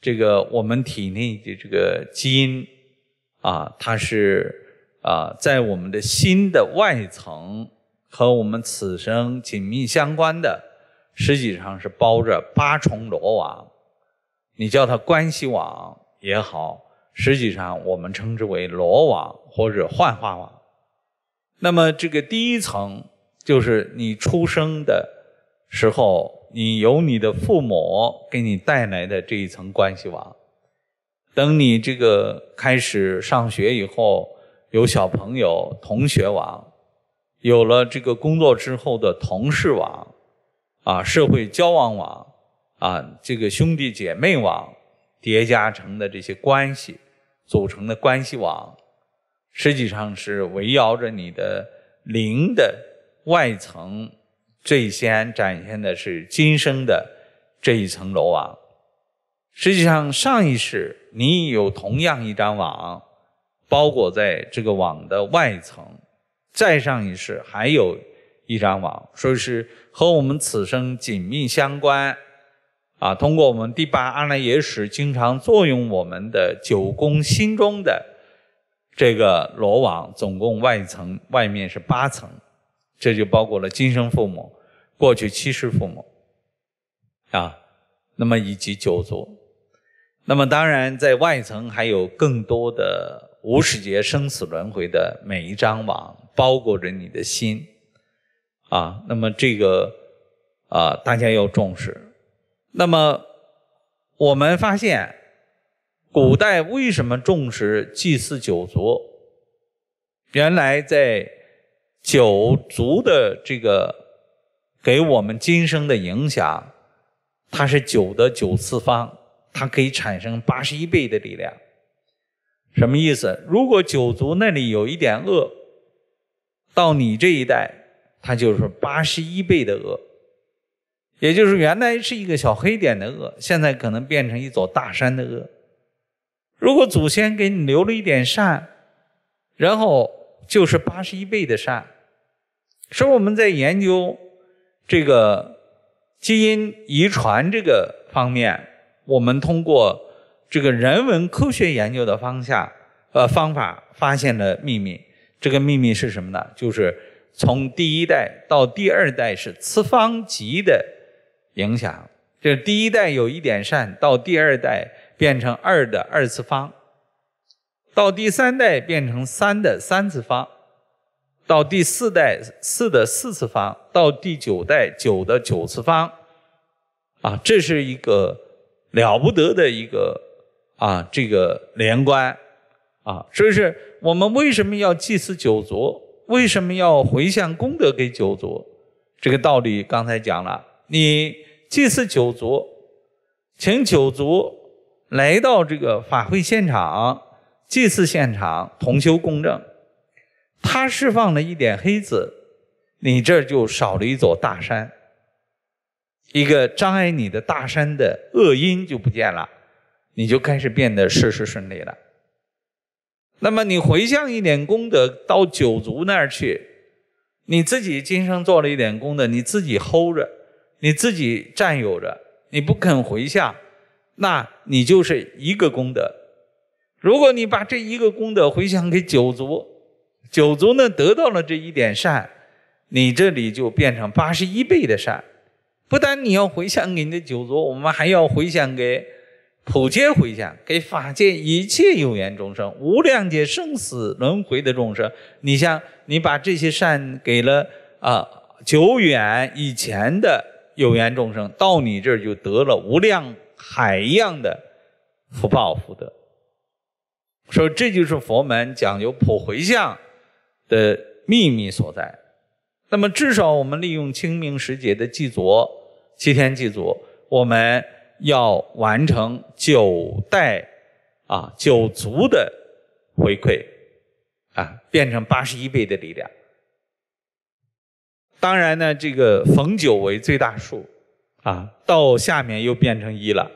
这个我们体内的这个基因啊，它是啊，在我们的心的外层和我们此生紧密相关的，实际上是包着八重罗网。你叫它关系网也好，实际上我们称之为罗网或者幻化网。那么这个第一层就是你出生的时候。你由你的父母给你带来的这一层关系网，等你这个开始上学以后，有小朋友同学网，有了这个工作之后的同事网，啊，社会交往网，啊，这个兄弟姐妹网叠加成的这些关系组成的关系网，实际上是围绕着你的零的外层。最先展现的是今生的这一层楼网，实际上上一世你有同样一张网包裹在这个网的外层，再上一世还有一张网，说是和我们此生紧密相关，啊，通过我们第八阿赖耶识经常作用我们的九宫心中的这个罗网，总共外层外面是八层。这就包括了今生父母，过去七世父母，啊，那么以及九族，那么当然在外层还有更多的无始劫生死轮回的每一张网包裹着你的心，啊，那么这个啊，大家要重视。那么我们发现，古代为什么重视祭祀九族？原来在。九族的这个给我们今生的影响，它是九的九次方，它可以产生八十一倍的力量。什么意思？如果九族那里有一点恶，到你这一代，它就是八十一倍的恶，也就是原来是一个小黑点的恶，现在可能变成一座大山的恶。如果祖先给你留了一点善，然后就是八十一倍的善。所以我们在研究这个基因遗传这个方面，我们通过这个人文科学研究的方向、呃方法发现了秘密，这个秘密是什么呢？就是从第一代到第二代是次方级的影响，就是第一代有一点善，到第二代变成二的二次方，到第三代变成三的三次方。到第四代四的四次方，到第九代九的九次方，啊，这是一个了不得的一个啊，这个连贯啊，所以是我们为什么要祭祀九族？为什么要回向功德给九族？这个道理刚才讲了，你祭祀九族，请九族来到这个法会现场，祭祀现场同修共证。他释放了一点黑子，你这儿就少了一座大山，一个障碍你的大山的恶因就不见了，你就开始变得事事顺利了。那么你回向一点功德到九族那儿去，你自己今生做了一点功德，你自己 hold 着，你自己占有着，你不肯回向，那你就是一个功德。如果你把这一个功德回向给九族，九族呢得到了这一点善，你这里就变成八十一倍的善。不但你要回向给你的九族，我们还要回向给普皆回向给法界一切有缘众生、无量劫生死轮回的众生。你像你把这些善给了啊久远以前的有缘众生，到你这儿就得了无量海样的福报福德。说这就是佛门讲究普回向。的秘密所在，那么至少我们利用清明时节的祭祖、七天祭祖，我们要完成九代啊九族的回馈啊，变成八十一倍的力量。当然呢，这个逢九为最大数啊，到下面又变成一了。